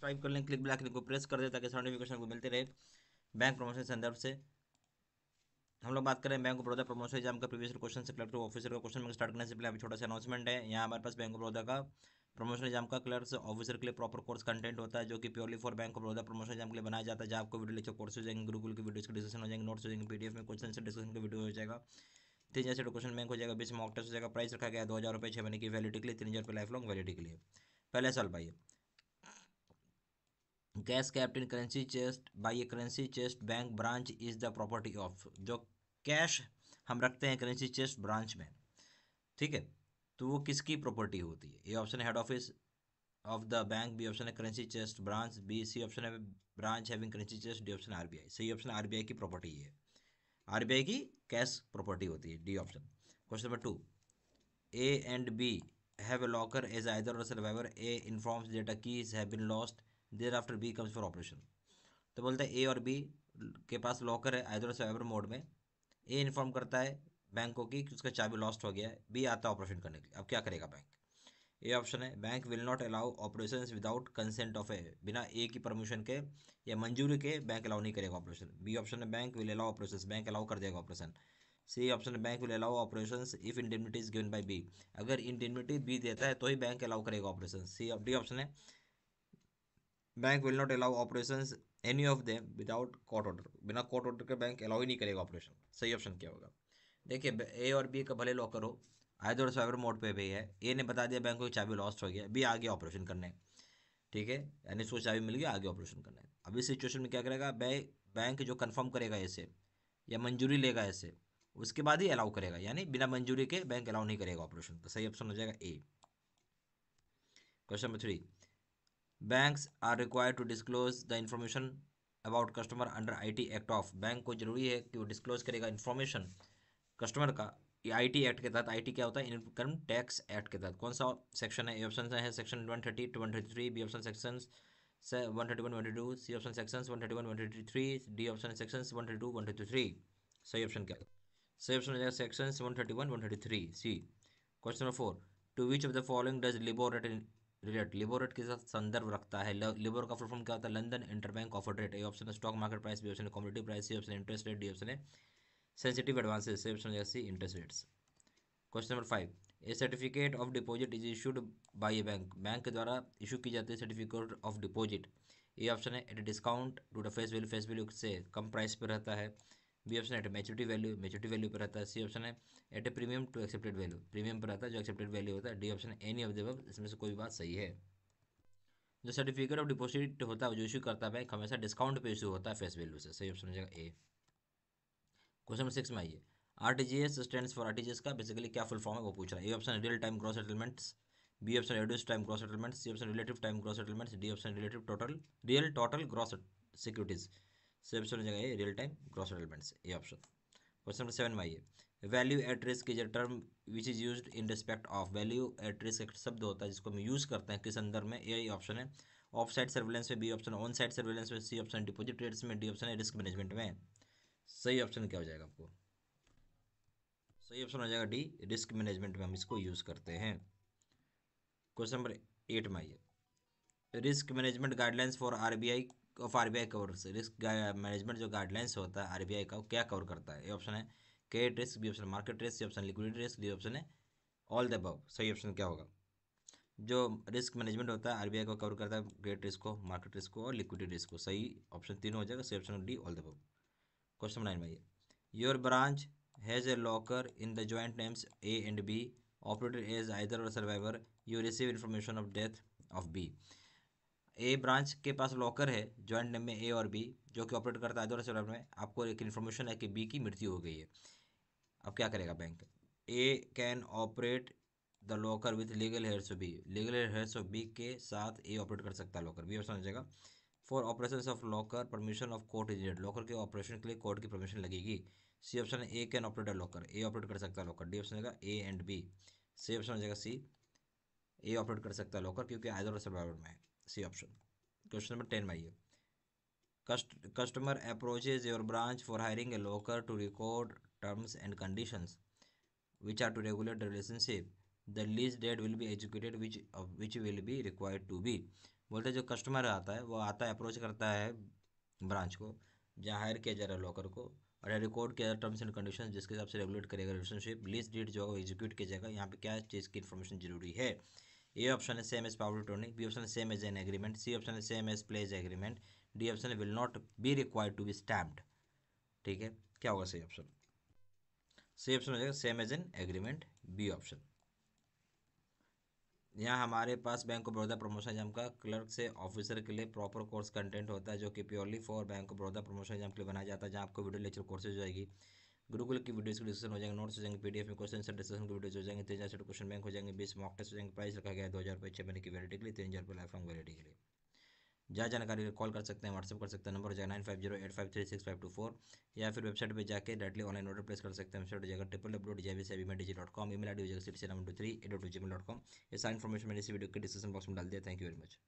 subscribe कर लें click black को प्रेस कर दें ताकि नोटिफिकेशन को मिलते रहे बैंक प्रमोशन संदर्भ से हम लोग बात करें bank of Baroda promotion exam का प्रीवियस क्वेश्चन से कलेक्टर ऑफिसर का क्वेश्चन स्टार्ट करने से पहले अभी छोटा सा अनाउंसमेंट है यहाँ हमारे पास बैंक ऑफ बड़ौदा का प्रमोशन एग्जाम का क्लर्स ऑफिसर के लिए प्रॉपर कोर्स कंटेंट होता है जो कि purely for bank of Baroda promotion exam के लिए बनाया जाता है जहाँ आपको वीडियो लिखे कोर्स हो जाएंगे गुरुकुल की वीडियो के डिस्कशन हो जाएंगे नोट्स हो जाएंगे पीडीएफ में क्वेश्चन से डिस्कशन का वीडियो हो जाएगा तीन हजार क्वेश्चन बैंक हो जाएगा बीस मॉक टेस्ट हो जाएगा प्राइस रखा गया दो हज़ार रुपये छः महीने की वैलिडिटी के लिए तीन हज़ार रुपये लाइफ लॉन्ग वैलिडिटी के लिए पहले साल भाई cash kept in currency chest by a currency chest bank branch is the property of जो कैश हम रखते हैं करेंसी चेस्ट ब्रांच में ठीक है तो वो किसकी प्रॉपर्टी होती है ए ऑप्शन है head office of the bank B option है currency chest branch B C option है branch having currency chest D option RBI सही ऑप्शन आरबीआई की प्रॉपर्टी है आरबीआई की कैश प्रॉपर्टी होती है D option question number two A and B have a locker as either or survivor A informs that keys have been lost thereafter B comes for operation तो बोलता है A और B के पास locker है either survivor mode में A inform करता है बैंक को कि उसका चाबी लॉस्ट हो गया है बी आता है ऑपरेशन करने के लिए अब क्या करेगा बैंक ए ऑप्शन है bank will not allow operation without consent of A बिना ए की परमिशन के या मंजूरी के बैंक अलाउ नहीं करेगा ऑपरेशन बी ऑप्शन है bank will allow operation bank allow कर देगा ऑपरेशन सी ऑप्शन है bank will allow operation if indemnity is given by B अगर इंडेमिटी बी देता है तो ही बैंक अलाउ करेगा ऑपरेशन सी डी ऑप्शन है bank will not allow operation any of them without court order बिना court order के bank allow ही नहीं करेगा ऑपरेशन सही ऑप्शन क्या होगा देखिए ए और बी का भले लॉकर हो आयोर और साइबर मोड पे भी है ए ने बता दिया बैंक को चाबी लॉस्ट हो गया बी आगे ऑपरेशन करने ठीक है यानी सो चाबी मिल गई आगे ऑपरेशन करना है अब इस सिचुएशन में क्या करेगा बैंक जो कन्फर्म करेगा ऐसे या मंजूरी लेगा ऐसे उसके बाद ही अलाउ करेगा यानी बिना मंजूरी के बैंक अलाउ नहीं करेगा ऑपरेशन तो सही ऑप्शन हो जाएगा A question number three banks are required to disclose the information about customer under IT act of bank को जरूरी है कि वो डिस्क्लोज करेगा इन्फॉर्मेशन कस्टमर का आईटी एक्ट के तहत आईटी क्या होता है इनकम टैक्स एक्ट के तहत कौन सा सेक्शन है ए ऑप्शन है section one thirty two one thirty three B option section one thirty one twenty two C option section one thirty one twenty thirty three D option section one thirty two one thirty three सही option क्या सही option हो जाएगा section one thirty one one thirty three C question number four to which of the following does LIBOR rate rate LIBOR rate के साथ संदर्भ रखता है लिबोर का फुलफॉर्म क्या होता है London interbank offer rate A option है stock market price B option है competitive price C option interest rate D option है सेंसिटिव एडवांसेस सी ऑप्शन जैसी interest rates question number five a certificate of deposit is issued by a bank bank के द्वारा issue की जाती है certificate of deposit ये option है at discount to the face value face value से कम प्राइस पर रहता है B option at maturity value maturity value पर आता है सी ऑप्शन है at a premium to accepted value premium पर आता है जो एक्सेप्टेड वैल्यू होता है D option any of the इसमें से कोई बात सही है जो सर्टिफिकेट ऑफ डिपोजिट होता है जो इशू करता है हमेशा डिस्काउंट पे इशू होता है फेस वैल्यू से सही ऑप्शन हो जाएगा ए क्वेश्चन नंबर सिक्स में आइए R T G S stand for R T G S का बेसिकली क्या फुल फॉर्म है वो पूछ रहा है A option real time cross settlements B option reduce time gross settlements C option relative time gross settlements D option relative total real total gross securities सही option हो जाएगा रियल टाइम ग्रॉस सेटलमेंट्स ये option question number seven में आइए value at risk is a term which is use in respect of value at risk एक शब्द होता है जिसको हम यूज़ करते हैं किस अंदर में यही ऑप्शन है ऑफ साइड सर्वेलेंस में B option on site surveillance में सी ऑप्शन डिपोजिट रेट्स में डी ऑप्शन है रिस्क मैनेजमेंट में सही ऑप्शन क्या हो जाएगा आपको सही ऑप्शन हो जाएगा डी रिस्क मैनेजमेंट में हम इसको यूज़ करते हैं क्वेश्चन नंबर एट में आइए risk management guidelines for RBI of are covers risk management जो गाइडलाइंस होता है आर का वो क्या कवर करता है ये ऑप्शन है credit risk B option market risk option liquidity risk D option है ऑल द अबव सही ऑप्शन क्या होगा जो रिस्क मैनेजमेंट होता है आर को कवर करता है क्रेडिट रिस्क को मार्केट रिस्क को और लिक्विडिटी रिस्क को सही ऑप्शन तीन हो जाएगा सही option D all the above question nine भाई your branch has a locker in the joint names A and B operator as either or survivor you receive information of death of B a branch के पास locker है joint name में A और B जो कि operate करता है दोनों में आपको एक इन्फॉर्मेशन है कि बी की मृत्यु हो गई है अब क्या करेगा bank A can operate the locker with legal heir of B legal heir of B के साथ ए ऑपरेट कर सकता है लॉकर बी ऑप्शन हो जाएगा for operation of locker permission of court is locker के ऑपरेशन के लिए कोर्ट की परमिशन लगेगी C option A can operate a locker A operate कर सकता है लॉकर डी ऑप्शन हो जाएगा A and B C option हो जाएगा सी ए ऑपरेट कर सकता है लॉकर क्योंकि आइदर सर्वाइवर में है C option question number ten भाई customer approaches your branch for hiring a locker to record terms and conditions which are to regulate relationship the lease deed will be executed which which will be required to be बोलते जो customer आता है वो आता है approach करता है branch को जहाँ हायर किया जा रहा है लॉकर को और रिकॉर्ड किया जा रहा है टर्म्स एंड कंडीशन जिसके हिसाब से रेगुलेट करेगा रिलेशनशिप लीज डेट जो है वो एग्जीक्यूट किया जाएगा यहाँ पे क्या चीज़ की इन्फॉर्मेशन जरूरी है ए ऑप्शन है same as power attorney B option है same as an agreement C option है same as pledge agreement D option will not be required to be stamped ठीक है क्या होगा सही ऑप्शन सही ऑप्शन हो जाएगा same as an agreement B option यहाँ हमारे पास Bank of Baroda promotion exam का क्लर्क से ऑफिसर के लिए प्रॉपर कोर्स कंटेंट होता है जो कि purely for bank of Baroda promotion exam के लिए बनाया जाता है जहाँ आपको वीडियो लेक्चर कोर्सेज जाएगी गुरुकुल की वीडियोस के डिस्कशन हो जाएंगे नोट्स हो जाएंगे पीडीएफ में क्वेश्चन सर डिस्कशन की वीडियोस हो जाएंगे तीन हज़ार क्वेश्चन बैंक हो जाएंगे बीस मॉक टेस्ट हो जाएंगे प्राइस रखा गया है दो हज़ार रुपये छः महीने की वैलिटी के लिए तीन हज़ार रुपये लाइफ लॉन्ग वैलिटी के लिए जहाँ जानकारी के कॉल कर सकते हैं व्हाट्सअप कर सकते हैं नंबर हो जाएगा nine five five three six five two four या फिर वेबसाइट पर जाकर डायरेक्टली ऑनलाइन ऑर्डर प्लेस कर सकते हैं वेबसाइट हो जाएगा triple W D G D dot com email I D हो जाएगा six seven two three eight dot Gmail dot com ये सारी इन्फॉर्मेशन मैंने इस वीडियो के डिस्क्रिप्शन बॉक्स में डाल दिया थैंक यू वेरी मच